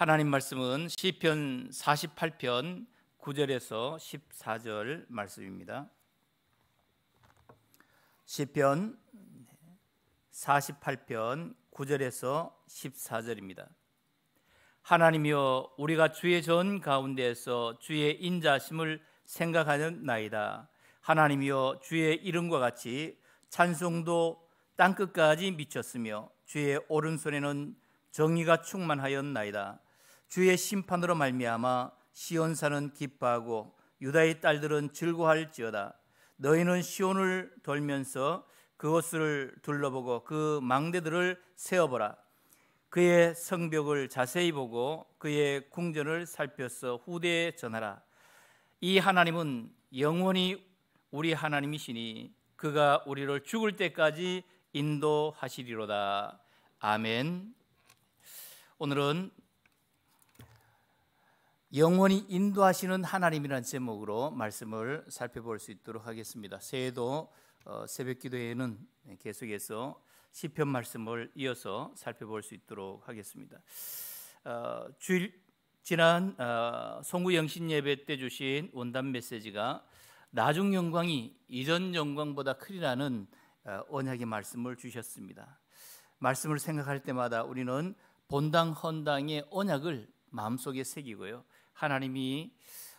하나님 말씀은 시편 48편 9절에서 14절 말씀입니다. 시편 48편 9절에서 14절입니다. 하나님여 우리가 주의 전 가운데에서 주의 인자심을 생각하는 나이다. 하나님여 주의 이름과 같이 찬송도 땅 끝까지 미쳤으며 주의 오른손에는 정의가 충만하였나이다. 주의 심판으로 말미암아 시온 사는 기뻐하고 유다의 딸들은 즐거워할지어다 너희는 시온을 돌면서 그곳을 둘러보고 그 망대들을 세어보라 그의 성벽을 자세히 보고 그의 궁전을 살펴서 후대에 전하라 이 하나님은 영원히 우리 하나님이시니 그가 우리를 죽을 때까지 인도하시리로다 아멘 오늘은 영원히 인도하시는 하나님이라는 제목으로 말씀을 살펴볼 수 있도록 하겠습니다. 새해도 어, 새벽 기도에는 계속해서 시편 말씀을 이어서 살펴볼 수 있도록 하겠습니다. 어, 주일 지난 어, 송구 영신 예배 때 주신 원단 메시지가 나중 영광이 이전 영광보다 크리라는 언약의 말씀을 주셨습니다. 말씀을 생각할 때마다 우리는 본당 헌당의 언약을 마음속에 새기고요. 하나님이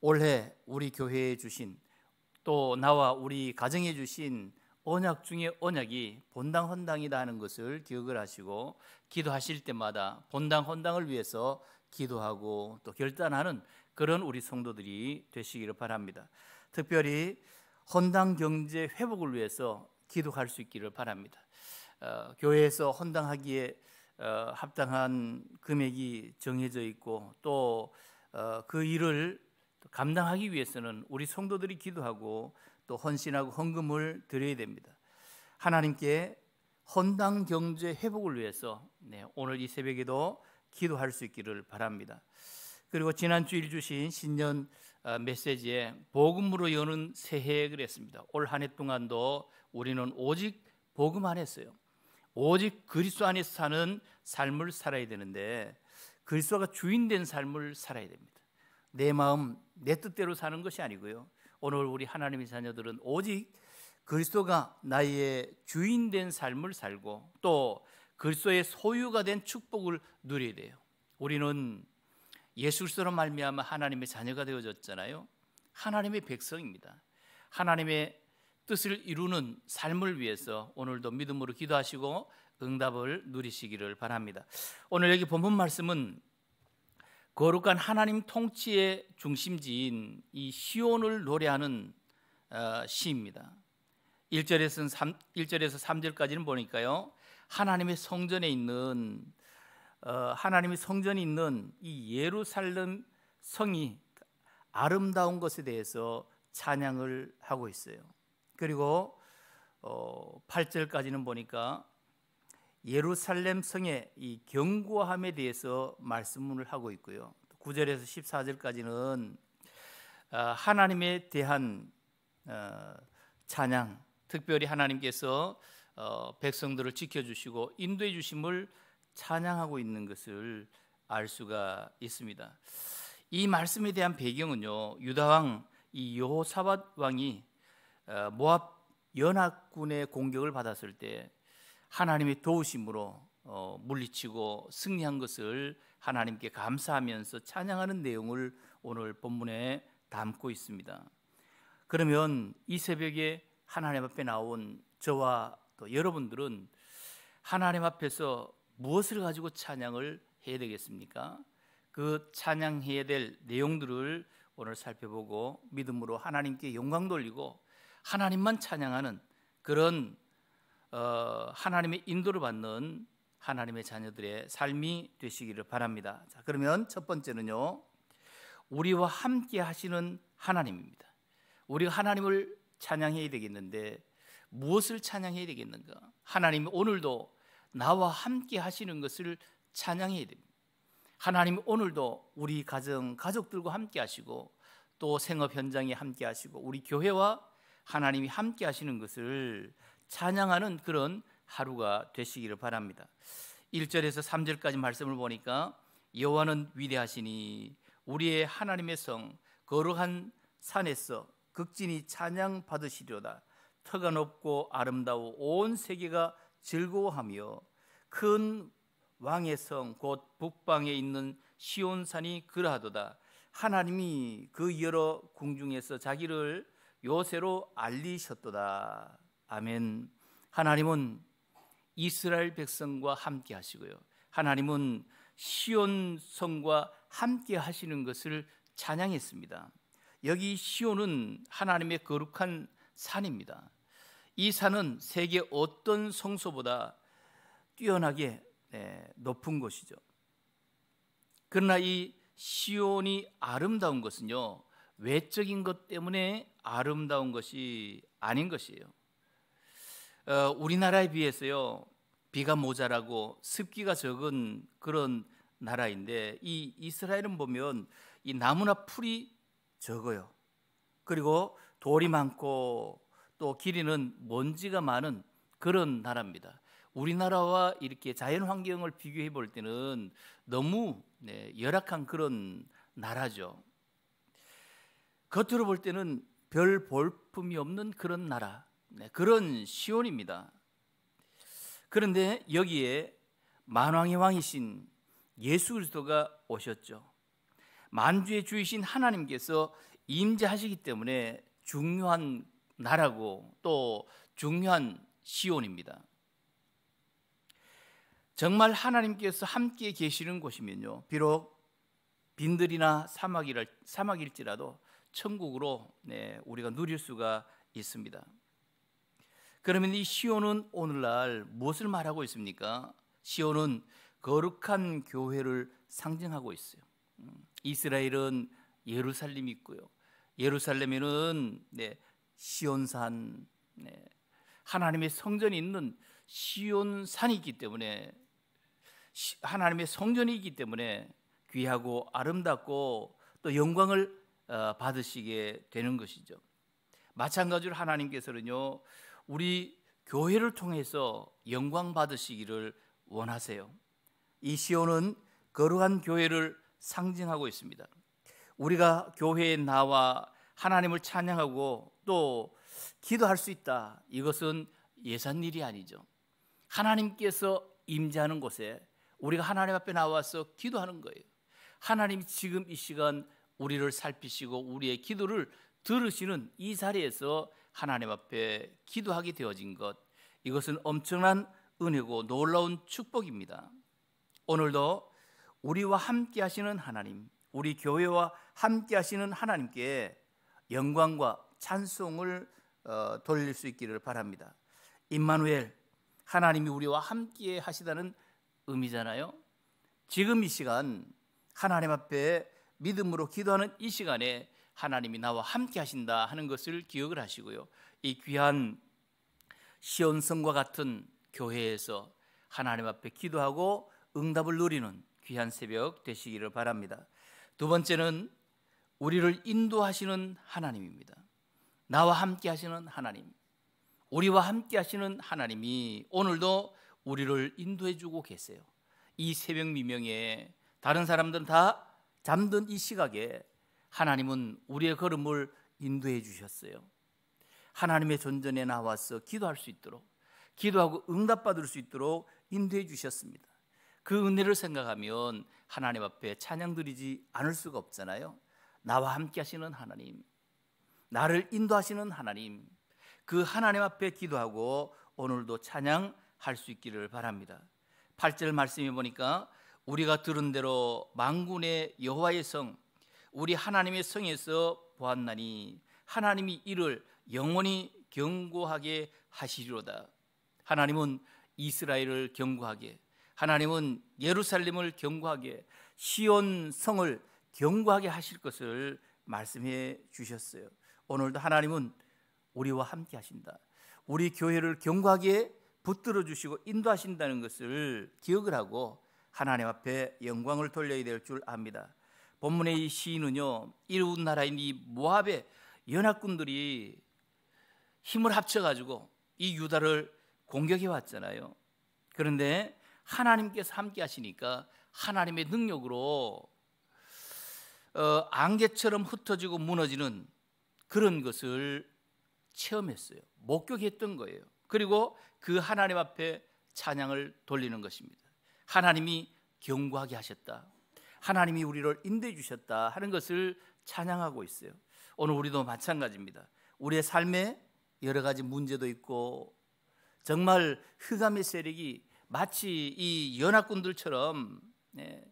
올해 우리 교회에 주신 또 나와 우리 가정에 주신 언약 중에 언약이 본당 헌당이다 하는 것을 기억을 하시고 기도하실 때마다 본당 헌당을 위해서 기도하고 또 결단하는 그런 우리 성도들이 되시기를 바랍니다. 특별히 헌당 경제 회복을 위해서 기도할 수 있기를 바랍니다. 어, 교회에서 헌당하기에 어, 합당한 금액이 정해져 있고 또 어, 그 일을 감당하기 위해서는 우리 성도들이 기도하고 또 헌신하고 헌금을 드려야 됩니다. 하나님께 헌당 경제 회복을 위해서 네, 오늘 이 새벽에도 기도할 수 있기를 바랍니다. 그리고 지난주 일주신 신년 어, 메시지에 복음으로 여는 새해 그랬습니다. 올 한 해 동안도 우리는 오직 복음 안에서요. 오직 그리스도 안에서 사는 삶을 살아야 되는데 그리스도가 주인된 삶을 살아야 됩니다. 내 마음, 내 뜻대로 사는 것이 아니고요. 오늘 우리 하나님의 자녀들은 오직 그리스도가 나의 주인된 삶을 살고 또 그리스도의 소유가 된 축복을 누려야 돼요. 우리는 예수 그리스도로 말미암아 하나님의 자녀가 되어졌잖아요. 하나님의 백성입니다. 하나님의 뜻을 이루는 삶을 위해서 오늘도 믿음으로 기도하시고 응답을 누리시기를 바랍니다. 오늘 여기 본문 말씀은 거룩한 하나님 통치의 중심지인 이 시온을 노래하는 어, 시입니다. 1절에서 3, 1절에서 3절까지는 보니까요. 하나님의 성전에 있는 어, 하나님의 성전이 있는 이 예루살렘 성이 아름다운 것에 대해서 찬양을 하고 있어요. 그리고 8절까지는 어, 보니까 예루살렘 성의 이 경고함에 대해서 말씀을 하고 있고요. 9절에서 14절까지는 아, 하나님에 대한 어, 찬양, 특별히 하나님께서 어, 백성들을 지켜주시고 인도해 주심을 찬양하고 있는 것을 알 수가 있습니다. 이 말씀에 대한 배경은요, 유다 왕 이요사밧 왕이 어, 모압 연합군의 공격을 받았을 때 하나님의 도우심으로 어, 물리치고 승리한 것을 하나님께 감사하면서 찬양하는 내용을 오늘 본문에 담고 있습니다. 그러면 이 새벽에 하나님 앞에 나온 저와 또 여러분들은 하나님 앞에서 무엇을 가지고 찬양을 해야 되겠습니까? 그 찬양해야 될 내용들을 오늘 살펴보고 믿음으로 하나님께 영광 돌리고 하나님만 찬양하는 그런 어, 하나님의 인도를 받는 하나님의 자녀들의 삶이 되시기를 바랍니다. 자, 그러면 첫 번째는요. 우리와 함께 하시는 하나님입니다. 우리가 하나님을 찬양해야 되겠는데 무엇을 찬양해야 되겠는가? 하나님이 오늘도 나와 함께 하시는 것을 찬양해야 됩니다. 하나님이 오늘도 우리 가정, 가족들과 함께 하시고 또 생업 현장에 함께 하시고 우리 교회와 하나님이 함께 하시는 것을 찬양하는 그런 하루가 되시기를 바랍니다. 1절에서 3절까지 말씀을 보니까 여호와는 위대하시니 우리의 하나님의 성 거룩한 산에서 극진히 찬양 받으시려다 터가 높고 아름다워 온 세계가 즐거워하며 큰 왕의 성 곧 북방에 있는 시온산이 그러하도다 하나님이 그 여러 궁중에서 자기를 요새로 알리셨도다 아멘. 하나님은 이스라엘 백성과 함께 하시고요. 하나님은 시온 성과 함께 하시는 것을 찬양했습니다. 여기 시온은 하나님의 거룩한 산입니다. 이 산은 세계 어떤 성소보다 뛰어나게 네, 높은 곳이죠. 그러나 이 시온이 아름다운 것은요, 외적인 것 때문에 아름다운 것이 아닌 것이에요. 어, 우리나라에 비해서요 비가 모자라고 습기가 적은 그런 나라인데 이 이스라엘은 보면 이 나무나 풀이 적어요. 그리고 돌이 많고 또 길이는 먼지가 많은 그런 나라입니다. 우리나라와 이렇게 자연 환경을 비교해 볼 때는 너무 네, 열악한 그런 나라죠. 겉으로 볼 때는 별 볼품이 없는 그런 나라. 네, 그런 시온입니다. 그런데 여기에 만왕의 왕이신 예수 그리스도가 오셨죠. 만주의 주이신 하나님께서 임재하시기 때문에 중요한 나라고 또 중요한 시온입니다. 정말 하나님께서 함께 계시는 곳이면요. 비록 빈들이나 사막이랄, 사막일지라도 천국으로 네, 우리가 누릴 수가 있습니다. 그러면 이 시온은 오늘날 무엇을 말하고 있습니까? 시온은 거룩한 교회를 상징하고 있어요. 음, 이스라엘은 예루살렘이 있고요. 예루살렘에는 네, 시온산, 네, 하나님의 성전이 있는 시온산이 있기 때문에 하나님의 성전이 있기 때문에 귀하고 아름답고 또 영광을 어, 받으시게 되는 것이죠. 마찬가지로 하나님께서는요 우리 교회를 통해서 영광 받으시기를 원하세요. 이 시온은 거룩한 교회를 상징하고 있습니다. 우리가 교회에 나와 하나님을 찬양하고 또 기도할 수 있다. 이것은 예산 일이 아니죠. 하나님께서 임재하는 곳에 우리가 하나님 앞에 나와서 기도하는 거예요. 하나님이 지금 이 시간 우리를 살피시고 우리의 기도를 들으시는 이 자리에서 하나님 앞에 기도하게 되어진 것 이것은 엄청난 은혜고 놀라운 축복입니다. 오늘도 우리와 함께 하시는 하나님, 우리 교회와 함께 하시는 하나님께 영광과 찬송을 어, 돌릴 수 있기를 바랍니다. 임마누엘 하나님이 우리와 함께 하시다는 의미잖아요. 지금 이 시간 하나님 앞에 믿음으로 기도하는 이 시간에 하나님이 나와 함께 하신다 하는 것을 기억을 하시고요. 이 귀한 시온성과 같은 교회에서 하나님 앞에 기도하고 응답을 누리는 귀한 새벽 되시기를 바랍니다. 두 번째는 우리를 인도하시는 하나님입니다. 나와 함께 하시는 하나님. 우리와 함께 하시는 하나님이 오늘도 우리를 인도해 주고 계세요. 이 새벽 미명에 다른 사람들은 다 잠든 이 시각에 하나님은 우리의 걸음을 인도해 주셨어요. 하나님의 전전에 나와서 기도할 수 있도록 기도하고 응답받을 수 있도록 인도해 주셨습니다. 그 은혜를 생각하면 하나님 앞에 찬양 드리지 않을 수가 없잖아요. 나와 함께 하시는 하나님, 나를 인도하시는 하나님, 그 하나님 앞에 기도하고 오늘도 찬양할 수 있기를 바랍니다. 8절 말씀해 보니까 우리가 들은 대로 망군의 여호와의 성 우리 하나님의 성에서 보았나니 하나님이 이를 영원히 경고하게 하시리로다. 하나님은 이스라엘을 경고하게 하나님은 예루살렘을 경고하게 시온 성을 경고하게 하실 것을 말씀해 주셨어요. 오늘도 하나님은 우리와 함께 하신다. 우리 교회를 경고하게 붙들어 주시고 인도하신다는 것을 기억을 하고 하나님 앞에 영광을 돌려야 될 줄 압니다. 본문의 이 시인은요 이웃 나라인 이 모압의 연합군들이 힘을 합쳐가지고 이 유다를 공격해 왔잖아요. 그런데 하나님께서 함께 하시니까 하나님의 능력으로 어, 안개처럼 흩어지고 무너지는 그런 것을 체험했어요. 목격했던 거예요. 그리고 그 하나님 앞에 찬양을 돌리는 것입니다. 하나님이 경고하게 하셨다. 하나님이 우리를 인도해 주셨다 하는 것을 찬양하고 있어요. 오늘 우리도 마찬가지입니다. 우리의 삶에 여러 가지 문제도 있고 정말 흑암의 세력이 마치 이 연합군들처럼 예,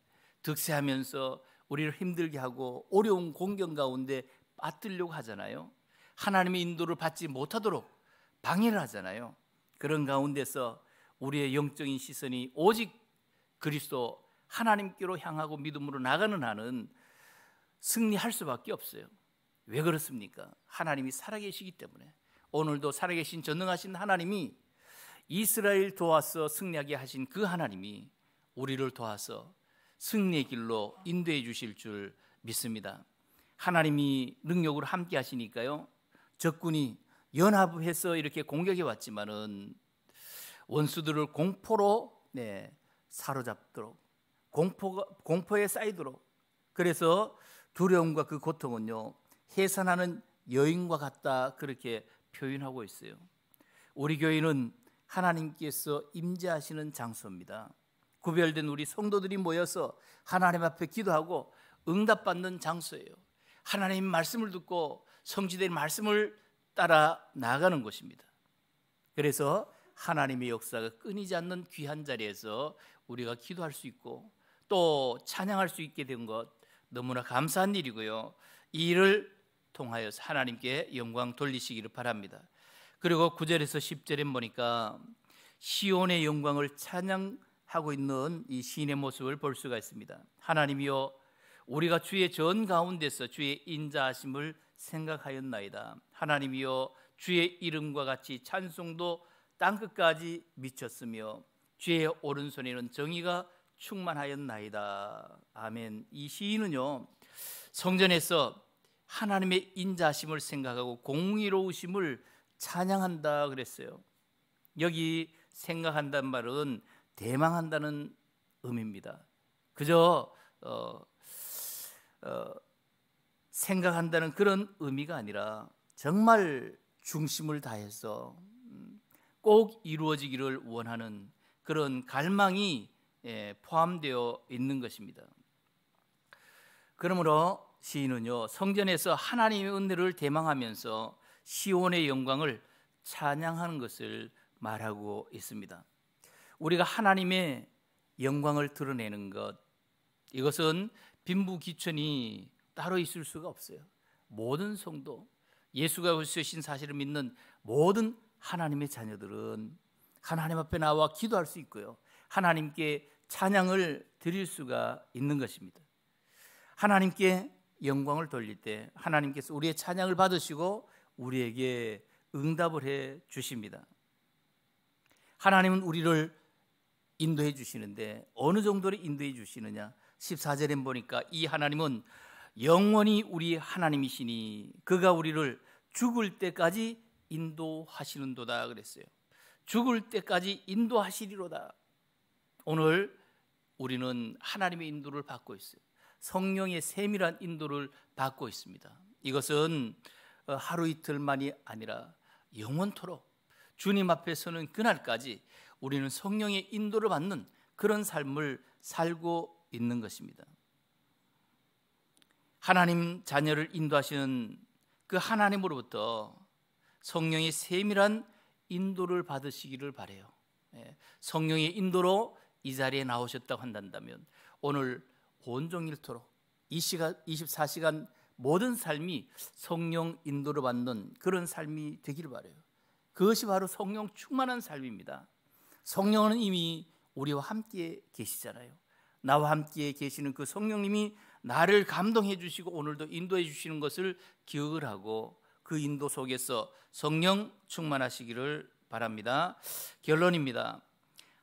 득세하면서 우리를 힘들게 하고 어려운 공경 가운데 빠뜨려고 하잖아요. 하나님의 인도를 받지 못하도록 방해를 하잖아요. 그런 가운데서 우리의 영적인 시선이 오직 그리스도 하나님께로 향하고 믿음으로 나가는 한은 승리할 수밖에 없어요. 왜 그렇습니까? 하나님이 살아계시기 때문에 오늘도 살아계신 전능하신 하나님이 이스라엘 도와서 승리하게 하신 그 하나님이 우리를 도와서 승리의 길로 인도해 주실 줄 믿습니다. 하나님이 능력으로 함께 하시니까요. 적군이 연합해서 이렇게 공격해 왔지만은 원수들을 공포로 네, 사로잡도록 공포가, 공포에 쌓이도록 그래서 두려움과 그 고통은요 해산하는 여인과 같다 그렇게 표현하고 있어요. 우리 교회는 하나님께서 임재하시는 장소입니다. 구별된 우리 성도들이 모여서 하나님 앞에 기도하고 응답받는 장소예요. 하나님 말씀을 듣고 성지된 말씀을 따라 나가는 것입니다. 그래서 하나님의 역사가 끊이지 않는 귀한 자리에서 우리가 기도할 수 있고 또 찬양할 수 있게 된 것 너무나 감사한 일이고요. 이 일을 통하여서 하나님께 영광 돌리시기를 바랍니다. 그리고 9절에서 10절에 보니까 시온의 영광을 찬양하고 있는 이 시인의 모습을 볼 수가 있습니다. 하나님이여 우리가 주의 전 가운데서 주의 인자하심을 생각하였나이다. 하나님이여 주의 이름과 같이 찬송도 땅 끝까지 미쳤으며 주의 오른손에는 정의가 충만하였나이다. 아멘. 이 시인은요. 성전에서 하나님의 인자심을 생각하고 공의로우심을 찬양한다 그랬어요. 여기 생각한다는 말은 대망한다는 의미입니다. 그저 어, 어, 생각한다는 그런 의미가 아니라 정말 중심을 다해서 음, 꼭 이루어지기를 원하는 그런 갈망이 예, 포함되어 있는 것입니다. 그러므로 시인은요 성전에서 하나님의 은혜를 대망하면서 시온의 영광을 찬양하는 것을 말하고 있습니다. 우리가 하나님의 영광을 드러내는 것 이것은 빈부귀천이 따로 있을 수가 없어요. 모든 성도 예수가 그리신 사실을 믿는 모든 하나님의 자녀들은 하나님 앞에 나와 기도할 수 있고요. 하나님께 찬양을 드릴 수가 있는 것입니다. 하나님께 영광을 돌릴 때 하나님께서 우리의 찬양을 받으시고 우리에게 응답을 해 주십니다. 하나님은 우리를 인도해 주시는데 어느 정도로 인도해 주시느냐? 14절에 보니까 이 하나님은 영원히 우리 하나님이시니 그가 우리를 죽을 때까지 인도하시는도다 그랬어요. 죽을 때까지 인도하시리로다. 오늘 우리는 하나님의 인도를 받고 있어요. 성령의 세밀한 인도를 받고 있습니다. 이것은 어, 하루 이틀만이 아니라 영원토록 주님 앞에 서는 그날까지 우리는 성령의 인도를 받는 그런 삶을 살고 있는 것입니다. 하나님 자녀를 인도하시는 그 하나님으로부터 성령의 세밀한 인도를 받으시기를 바래요. 예, 성령의 인도로 이 자리에 나오셨다고 한다면 오늘 온종일토록 24시간 모든 삶이 성령 인도를 받는 그런 삶이 되길 바래요. 그것이 바로 성령 충만한 삶입니다. 성령은 이미 우리와 함께 계시잖아요. 나와 함께 계시는 그 성령님이 나를 감동해 주시고 오늘도 인도해 주시는 것을 기억을 하고 그 인도 속에서 성령 충만하시기를 바랍니다. 결론입니다.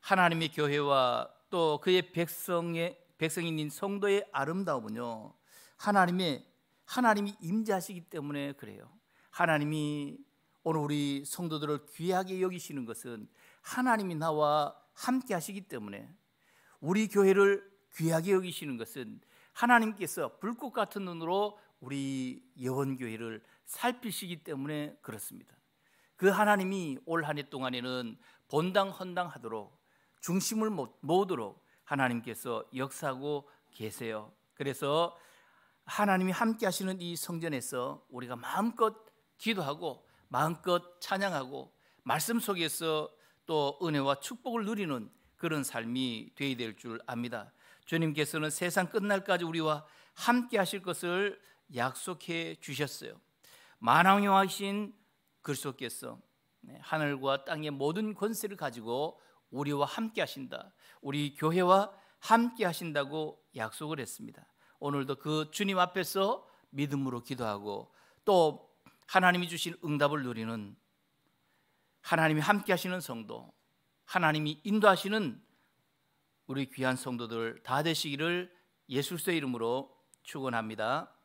하나님의 교회와 또 그의 백성의 백성인 성도의 아름다움은요. 하나님의 하나님이 임재하시기 때문에 그래요. 하나님이 오늘 우리 성도들을 귀하게 여기시는 것은 하나님이 나와 함께 하시기 때문에 우리 교회를 귀하게 여기시는 것은 하나님께서 불꽃 같은 눈으로 우리 예원교회를 살피시기 때문에 그렇습니다. 그 하나님이 올 한 해 동안에는 본당 헌당하도록 중심을 못, 모으도록 하나님께서 역사하고 계세요. 그래서 하나님이 함께 하시는 이 성전에서 우리가 마음껏 기도하고 마음껏 찬양하고 말씀 속에서 또 은혜와 축복을 누리는 그런 삶이 되어야 될줄 압니다. 주님께서는 세상 끝날까지 우리와 함께 하실 것을 약속해 주셨어요. 만왕의 하신 그리스도께서 네, 하늘과 땅의 모든 권세를 가지고 우리와 함께 하신다. 우리 교회와 함께 하신다고 약속을 했습니다. 오늘도 그 주님 앞에서 믿음으로 기도하고 또 하나님이 주신 응답을 누리는 하나님이 함께 하시는 성도, 하나님이 인도하시는 우리 귀한 성도들 다 되시기를 예수의 이름으로 축원합니다.